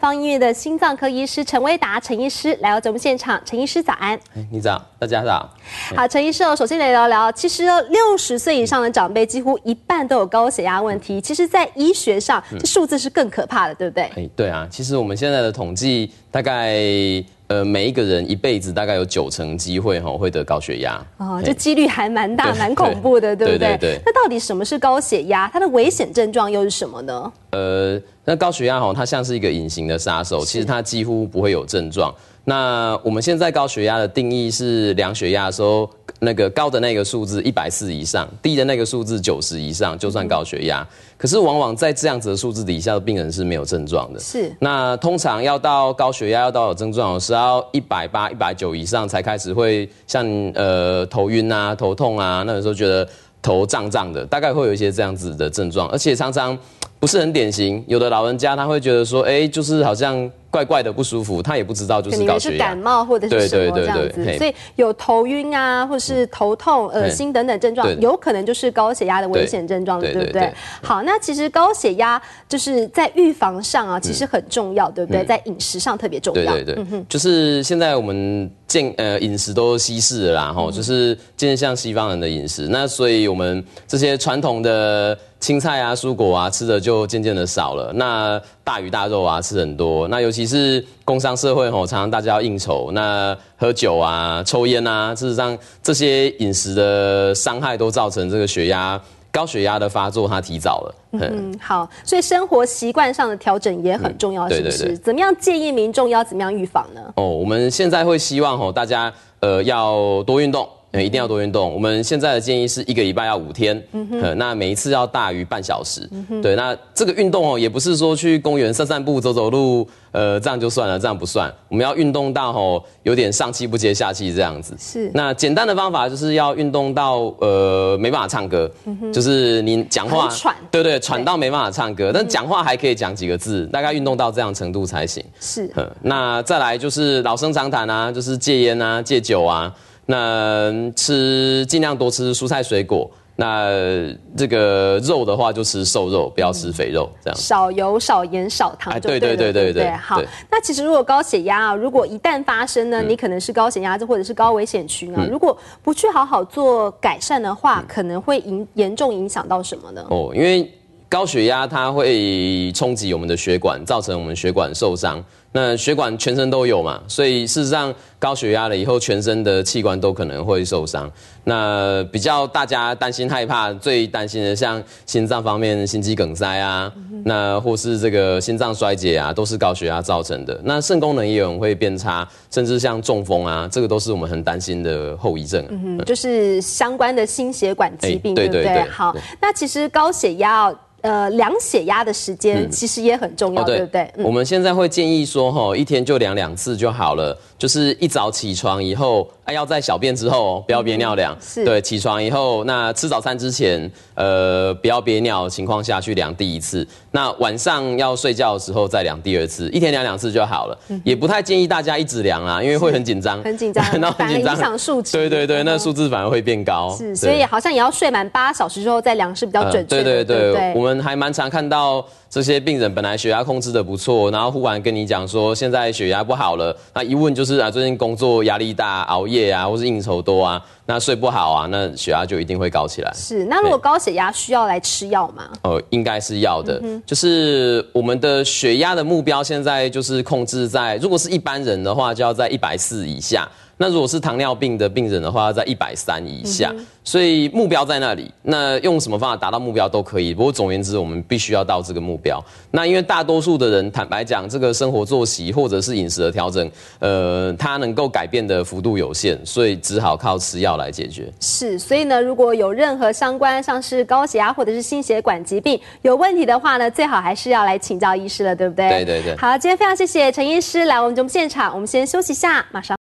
方医院的心脏科医师陈威达，陈医师来到节目现场。陈医师早安，你早，大家早。好，陈医师，我首先来聊聊。其实六十岁以上的长辈，几乎一半都有高血压问题。其实，在医学上，这数字是更可怕的，对不对？哎，对啊。其实我们现在的统计。大概呃，每一个人一辈子大概有九成机会哈会得高血压哦，这几率还蛮大、蛮恐怖的，对不对？对对对。那到底什么是高血压？它的危险症状又是什么呢？呃，那高血压哈，它像是一个隐形的杀手，其实它几乎不会有症状。那我们现在高血压的定义是量血压的时候。那个高的那个数字一百四以上，低的那个数字九十以上就算高血压。可是往往在这样子的数字底下，病人是没有症状的。是。那通常要到高血压要到有症状，是要一百八、一百九以上才开始会像呃头晕啊、头痛啊，那有时候觉得头胀胀的，大概会有一些这样子的症状，而且常常。不是很典型，有的老人家他会觉得说，哎，就是好像怪怪的不舒服，他也不知道就是高血压。你是感冒或者是什么？这样子，所以有头晕啊，或是头痛、恶心等等症状，有可能就是高血压的危险症状，对不对？好，那其实高血压就是在预防上啊，其实很重要，对不对？在饮食上特别重要。对对对，就是现在我们。健呃饮食都释了啦，吼，就是渐向西方人的饮食。那所以我们这些传统的青菜啊、蔬果啊，吃的就渐渐的少了。那大鱼大肉啊，吃很多。那尤其是工商社会吼，常常大家要应酬，那喝酒啊、抽烟啊，事实上这些饮食的伤害都造成这个血压。高血压的发作，它提早了。嗯，好，所以生活习惯上的调整也很重要，是不是？怎么样建议民众要怎么样预防呢？哦，我们现在会希望哦，大家呃要多运动。一定要多运动。我们现在的建议是一个礼拜要五天，嗯哼，那每一次要大于半小时。对，那这个运动哦，也不是说去公园散散步、走走路，呃，这样就算了，这样不算。我们要运动到哦，有点上气不接下气这样子。是。那简单的方法就是要运动到呃没办法唱歌，就是你讲话，对对，喘到没办法唱歌，但讲话还可以讲几个字，大概运动到这样程度才行。是。那再来就是老生常谈啊，就是戒烟啊、戒酒啊。那吃尽量多吃蔬菜水果，那这个肉的话就吃瘦肉，不要吃肥肉，这样少油、少盐、少糖就对对对对对。好，那其实如果高血压啊，如果一旦发生呢，你可能是高血压或者是高危险群啊，如果不去好好做改善的话，可能会影严重影响到什么呢？哦，因为高血压它会冲击我们的血管，造成我们血管受伤。那血管全身都有嘛，所以事实上高血压了以后，全身的器官都可能会受伤。那比较大家担心害怕，最担心的像心脏方面，心肌梗塞啊，那或是这个心脏衰竭啊，都是高血压造成的。那肾功能也有人会变差，甚至像中风啊，这个都是我们很担心的后遗症。嗯，就是相关的心血管疾病，对对对。好，那其实高血压呃，量血压的时间其实也很重要，对不对？我们现在会建议说。说吼，一天就量两次就好了，就是一早起床以后，哎，要在小便之后，不要憋尿量。是。对，起床以后，那吃早餐之前，呃，不要憋尿情况下去量第一次。那晚上要睡觉的时候再量第二次，一天量两次就好了。嗯。也不太建议大家一直量啊，因为会很紧张。很紧张。很紧张。影响数值。对对对，那数字反而会变高。是，所以好像也要睡满八小时之后再量是比较准确。对对对，我们还蛮常看到这些病人本来血压控制的不错，然后忽然跟你讲。说现在血压不好了，那一问就是啊，最近工作压力大，熬夜啊，或是应酬多啊，那睡不好啊，那血压就一定会高起来。是，那如果高血压需要来吃药吗？呃，应该是要的，就是我们的血压的目标现在就是控制在，如果是一般人的话，就要在一百四以下。那如果是糖尿病的病人的话，在一百三以下，所以目标在那里。那用什么方法达到目标都可以。不过总言之，我们必须要到这个目标。那因为大多数的人，坦白讲，这个生活作息或者是饮食的调整，呃，它能够改变的幅度有限，所以只好靠吃药来解决。是，所以呢，如果有任何相关，像是高血压或者是心血管疾病有问题的话呢，最好还是要来请教医师了，对不对？对对对。好，今天非常谢谢陈医师来我们节目现场。我们先休息一下，马上。